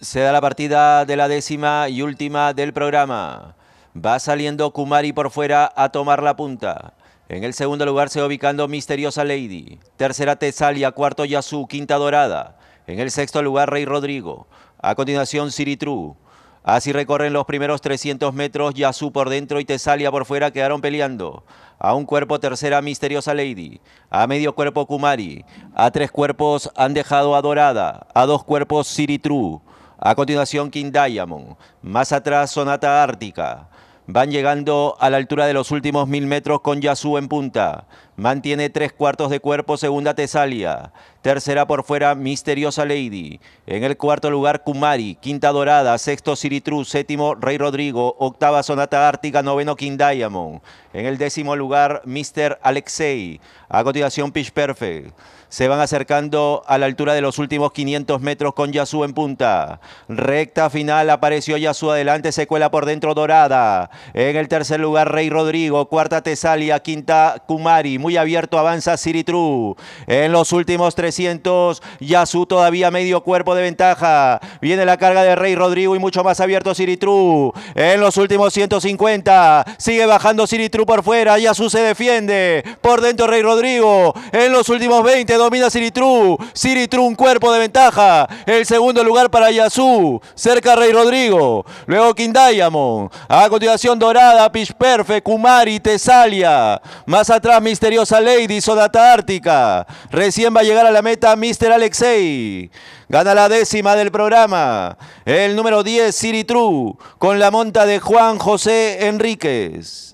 Se da la partida de la décima y última del programa. Va saliendo Kumari por fuera a tomar la punta. En el segundo lugar se va ubicando Misteriosa Lady. Tercera Tesalia, cuarto Yasu, quinta Dorada. En el sexto lugar Rey Rodrigo. A continuación True. Así recorren los primeros 300 metros, Yasu por dentro y Tesalia por fuera quedaron peleando. A un cuerpo tercera Misteriosa Lady, a medio cuerpo Kumari, a tres cuerpos han dejado a Dorada, a dos cuerpos True. A continuación King Diamond, más atrás Sonata Ártica. Van llegando a la altura de los últimos mil metros con Yasu en punta. Mantiene tres cuartos de cuerpo segunda Tesalia. Tercera por fuera Misteriosa Lady. En el cuarto lugar Kumari. Quinta Dorada. Sexto Siritru. Séptimo Rey Rodrigo. Octava Sonata Ártica. Noveno King Diamond. En el décimo lugar Mister Alexei. A continuación Pitch Perfect. Se van acercando a la altura de los últimos 500 metros con Yasu en punta. Recta final apareció Yasu adelante. secuela por dentro Dorada. En el tercer lugar Rey Rodrigo. Cuarta Tesalia. Quinta Kumari. Y abierto avanza Siri True. En los últimos 300, Yasu todavía medio cuerpo de ventaja. Viene la carga de Rey Rodrigo y mucho más abierto Siri True. En los últimos 150, sigue bajando Siri True por fuera. Yasu se defiende. Por dentro Rey Rodrigo. En los últimos 20, domina Siri True. True un cuerpo de ventaja. El segundo lugar para Yasu. Cerca Rey Rodrigo. Luego Diamond A continuación Dorada, Pitch Perfect, Kumari, Tesalia. Más atrás Misterio a Lady, Sodata Ártica. Recién va a llegar a la meta Mr. Alexei. Gana la décima del programa. El número 10, Siri True, con la monta de Juan José Enríquez.